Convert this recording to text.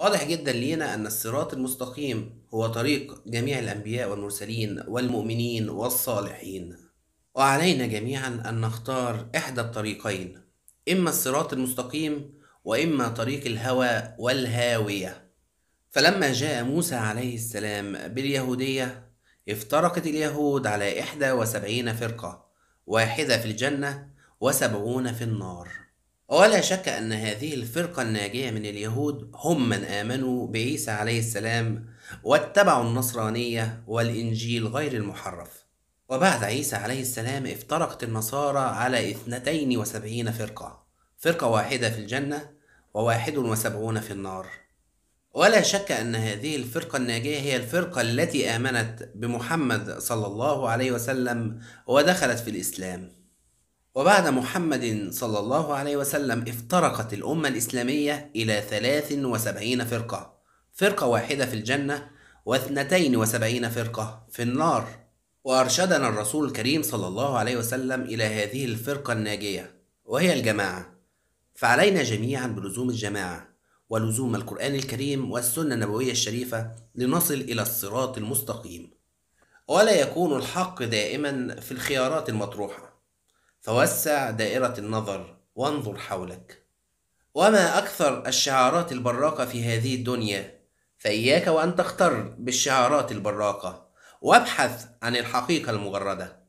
واضح جدا لينا أن الصراط المستقيم هو طريق جميع الأنبياء والمرسلين والمؤمنين والصالحين وعلينا جميعا أن نختار إحدى الطريقين إما الصراط المستقيم وإما طريق الهوى والهاوية فلما جاء موسى عليه السلام باليهودية افترقت اليهود على إحدى وسبعين فرقة واحدة في الجنة وسبعون في النار ولا شك أن هذه الفرقة الناجية من اليهود هم من آمنوا بعيسى عليه السلام واتبعوا النصرانية والإنجيل غير المحرف وبعد عيسى عليه السلام افترقت النصارى على 72 فرقة فرقة واحدة في الجنة وواحد وسبعون في النار ولا شك أن هذه الفرقة الناجية هي الفرقة التي آمنت بمحمد صلى الله عليه وسلم ودخلت في الإسلام وبعد محمد صلى الله عليه وسلم افترقت الأمة الإسلامية إلى 73 فرقة فرقة واحدة في الجنة واثنتين وسبعين فرقة في النار وأرشدنا الرسول الكريم صلى الله عليه وسلم إلى هذه الفرقة الناجية وهي الجماعة فعلينا جميعا بلزوم الجماعة ولزوم القرآن الكريم والسنة النبوية الشريفة لنصل إلى الصراط المستقيم ولا يكون الحق دائما في الخيارات المطروحه فوسع دائرة النظر وانظر حولك وما أكثر الشعارات البراقة في هذه الدنيا فإياك وأن تختر بالشعارات البراقة وابحث عن الحقيقة المجردة